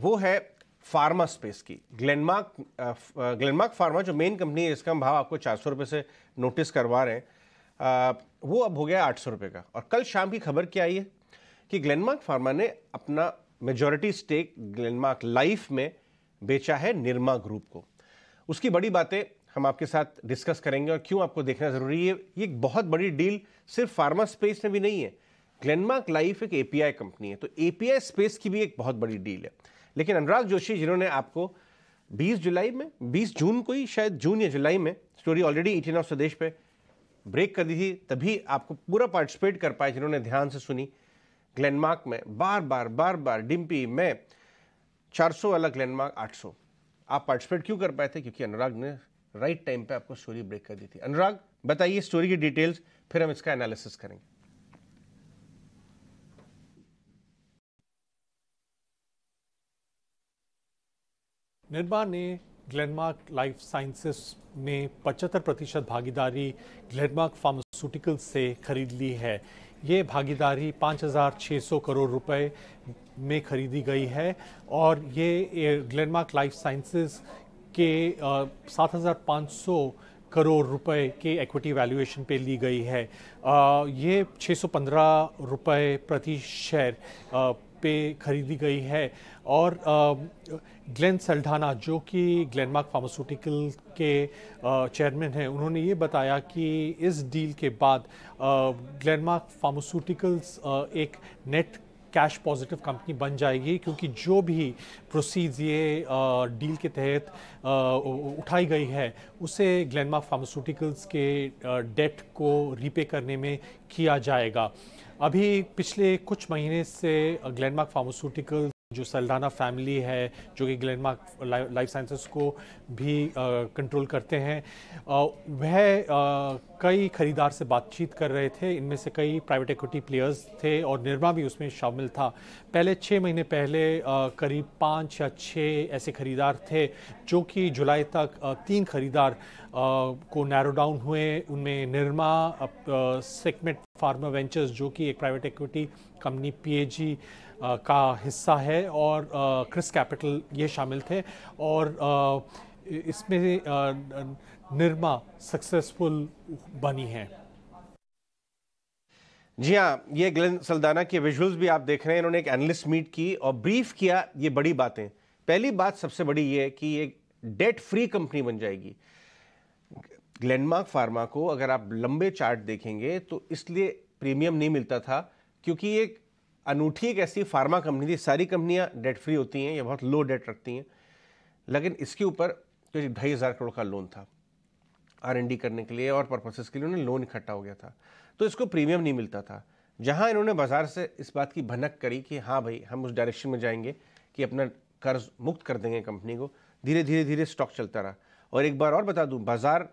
वो है pharma space की ग्लेनमार्क ग्लेनमार्क फार्मा जो मेन कंपनी है इसका हम भाव आपको चार सौ से नोटिस करवा रहे हैं uh, वो अब हो गया आठ सौ का और कल शाम की खबर क्या आई है कि ग्लेनमार्क फार्मा ने अपना मेजॉरिटी स्टेक ग्लेनमार्क लाइफ में बेचा है निर्मा ग्रुप को उसकी बड़ी बातें हम आपके साथ डिस्कस करेंगे और क्यों आपको देखना ज़रूरी है ये एक बहुत बड़ी डील सिर्फ फार्मा स्पेस में भी नहीं है ग्लेनमार्क लाइफ एक एपीआई कंपनी है तो एपीआई स्पेस की भी एक बहुत बड़ी डील है लेकिन अनुराग जोशी जिन्होंने आपको 20 जुलाई में 20 जून को ही शायद जून या जुलाई में स्टोरी ऑलरेडी ईटीन ऑफ स्वदेश पे ब्रेक कर दी थी तभी आपको पूरा पार्टिसिपेट कर पाए जिन्होंने ध्यान से सुनी ग्लैंडमार्क में बार बार बार बार डिम्पी में 400 वाला ग्लैंडमार्क 800 आप पार्टिसिपेट क्यों कर पाए थे क्योंकि अनुराग ने राइट टाइम पे आपको स्टोरी ब्रेक कर दी थी अनुराग बताइए स्टोरी की डिटेल्स फिर हम इसका एनालिसिस करेंगे निर्मा ने ग्लेनमार्क लाइफ साइंसेस ने 75 प्रतिशत भागीदारी ग्लेनमार्क फार्मास्यूटिकल से खरीद ली है ये भागीदारी 5,600 करोड़ रुपए में खरीदी गई है और ये ग्लेनमार्क लाइफ साइंसेस के 7,500 करोड़ रुपए के एक्विटी वैल्यूएशन पे ली गई है आ, ये 615 रुपए प्रति शेयर पे खरीदी गई है और ग्लेन सल्ढाना जो कि ग्लेनमार्क फार्मास्यूटिकल के चेयरमैन हैं उन्होंने ये बताया कि इस डील के बाद ग्लेनमार्क फार्मास्यूटिकल्स एक नेट कैश पॉजिटिव कंपनी बन जाएगी क्योंकि जो भी प्रोसीड्स ये डील के तहत उठाई गई है उसे ग्लैनमार्क फार्मास्यूटिकल्स के डेट को रीपे करने में किया जाएगा अभी पिछले कुछ महीने से ग्लैनमार्क फार्मास्यूटिकल्स जो सल्डाना फैमिली है जो कि ग्लैनमार्क लाइफ साइंसेस को भी कंट्रोल करते हैं वह कई खरीदार से बातचीत कर रहे थे इनमें से कई प्राइवेट इक्विटी प्लेयर्स थे और निर्मा भी उसमें शामिल था पहले छः महीने पहले करीब पाँच या छः ऐसे खरीदार थे जो कि जुलाई तक तीन खरीदार को नैरो डाउन हुए उनमें निर्मा सेगमेंट फार्मा वेंचर्स जो कि एक प्राइवेट इक्विटी कंपनी पी का हिस्सा है और क्रिस कैपिटल ये शामिल थे और आ, इसमें निर्मा सक्सेसफुल बनी है जी हाँ ये ग्लेन सल्दाना के विजुअल्स भी आप देख रहे हैं इन्होंने एक एनालिस्ट मीट की और ब्रीफ किया ये बड़ी बातें पहली बात सबसे बड़ी ये है कि ये डेट फ्री कंपनी बन जाएगी ग्लेनमार्क फार्मा को अगर आप लंबे चार्ट देखेंगे तो इसलिए प्रीमियम नहीं मिलता था क्योंकि ये एक अनूठी एक ऐसी फार्मा कंपनी थी सारी कंपनियां डेट फ्री होती हैं या बहुत लो डेट रखती हैं लेकिन इसके ऊपर करीब ढाई हज़ार करोड़ का लोन था आर करने के लिए और पर्पसेस के लिए उन्हें लोन इकट्ठा हो गया था तो इसको प्रीमियम नहीं मिलता था जहाँ इन्होंने बाज़ार से इस बात की भनक करी कि हाँ भाई हम उस डायरेक्शन में जाएंगे कि अपना कर्ज मुक्त कर देंगे कंपनी को धीरे धीरे धीरे स्टॉक चलता रहा और एक बार और बता दूं बाजार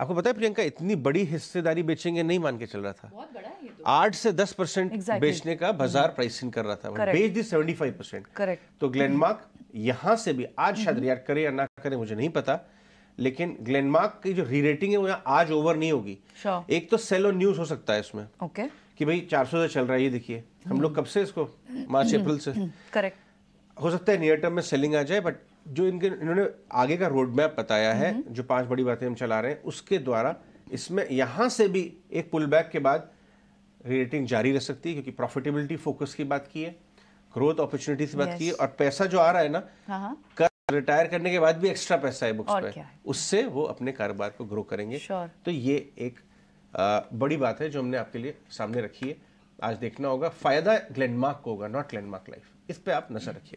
आपको पता है प्रियंका इतनी बड़ी हिस्सेदारी बेचेंगे नहीं मान के चल रहा था बहुत बड़ा है तो। आठ से दस परसेंट exactly. बेचने का बाजार प्राइसिंग mm-hmm। कर रहा था बेच दी सेवेंटी फाइव परसेंट करेक्ट तो ग्लेनमार्क यहाँ से भी आज शायद mm-hmm। करे या ना करें मुझे नहीं पता लेकिन ग्लेनमार्क की जो री रेटिंग है वो आज ओवर नहीं होगी sure. एक तो सेल और न्यूज हो सकता है इसमें okay. कि भाई 400 से चल रहा है ये देखिए हम लोग कब से इसको मार्च hmm. अप्रैल से करेक्ट hmm. हो सकता है नियर टर्म में सेलिंग आ जाए बट जो इनके इन्होंने आगे का रोड मैप बताया है hmm. जो पांच बड़ी बातें हम चला रहे हैं उसके द्वारा इसमें यहाँ से भी एक पुल बैक के बाद रेटिंग जारी रह सकती है क्योंकि प्रॉफिटेबिलिटी फोकस की बात की है ग्रोथ अपॉर्चुनिटीज की बात की है और पैसा जो आ रहा है ना हाँ, हाँ। कर रिटायर करने के बाद भी एक्स्ट्रा पैसा है बुक्स पे उससे वो अपने कारोबार को ग्रो करेंगे तो ये एक आ, बड़ी बात है जो हमने आपके लिए सामने रखी है आज देखना होगा फायदा ग्लैंडमार्क को होगा नॉट ग्लैंडमार्क लाइफ इस पे आप नजर रखिए